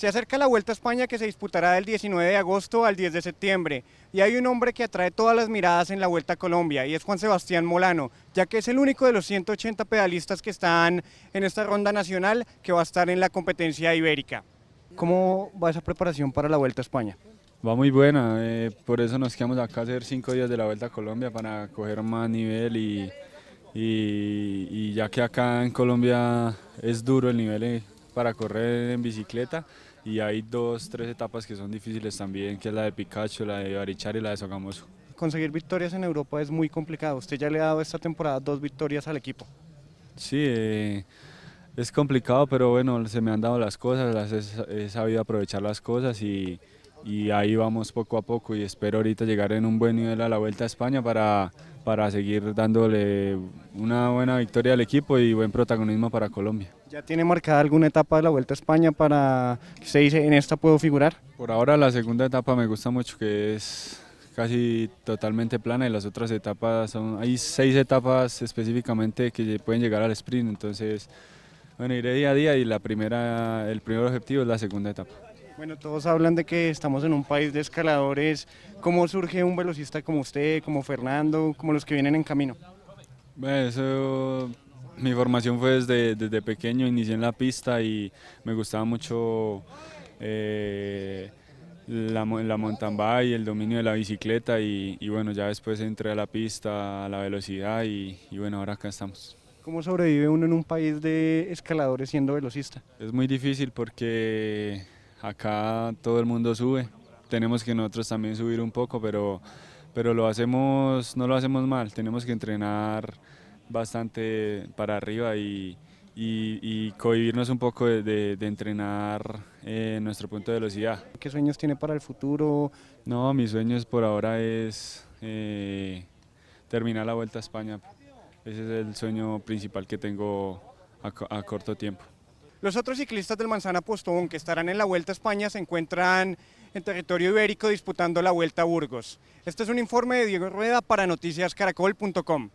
Se acerca la Vuelta a España que se disputará del 19 de agosto al 10 de septiembre y hay un hombre que atrae todas las miradas en la Vuelta a Colombia y es Juan Sebastián Molano, ya que es el único de los 180 pedalistas que están en esta ronda nacional que va a estar en la competencia ibérica. ¿Cómo va esa preparación para la Vuelta a España? Va muy buena, eh, por eso nos quedamos acá a hacer cinco días de la Vuelta a Colombia para coger más nivel y, y ya que acá en Colombia es duro el nivel eh, para correr en bicicleta, y hay dos, tres etapas que son difíciles también, que es la de Pikachu, la de Barichar y la de Sogamoso. Conseguir victorias en Europa es muy complicado. Usted ya le ha dado esta temporada dos victorias al equipo. Sí, eh, es complicado, pero bueno, se me han dado las cosas, las he, sabido aprovechar las cosas y, y ahí vamos poco a poco y espero ahorita llegar en un buen nivel a la Vuelta a España para para seguir dándole una buena victoria al equipo y buen protagonismo para Colombia. ¿Ya tiene marcada alguna etapa de la Vuelta a España para que se dice en esta puedo figurar? Por ahora la segunda etapa me gusta mucho que es casi totalmente plana y las otras etapas son, hay seis etapas específicamente que pueden llegar al sprint, entonces bueno iré día a día y la primera, el primer objetivo es la segunda etapa. Bueno, todos hablan de que estamos en un país de escaladores. ¿Cómo surge un velocista como usted, como Fernando, como los que vienen en camino? Bueno, mi formación fue desde, desde pequeño, inicié en la pista y me gustaba mucho eh, la, la mountain bike, el dominio de la bicicleta y, bueno, ya después entré a la pista, a la velocidad y, y bueno, ahora acá estamos. ¿Cómo sobrevive uno en un país de escaladores siendo velocista? Es muy difícil porque acá todo el mundo sube, tenemos que nosotros también subir un poco, pero, pero lo hacemos, no lo hacemos mal, tenemos que entrenar bastante para arriba y, cohibirnos un poco de, entrenar eh, nuestro punto de velocidad. ¿Qué sueños tiene para el futuro? No, mis sueños por ahora es eh, terminar la Vuelta a España. Ese es el sueño principal que tengo a corto tiempo. Los otros ciclistas del Manzana Postón que estarán en la Vuelta a España se encuentran en territorio ibérico disputando la Vuelta a Burgos. Este es un informe de Diego Rueda para noticiascaracol.com.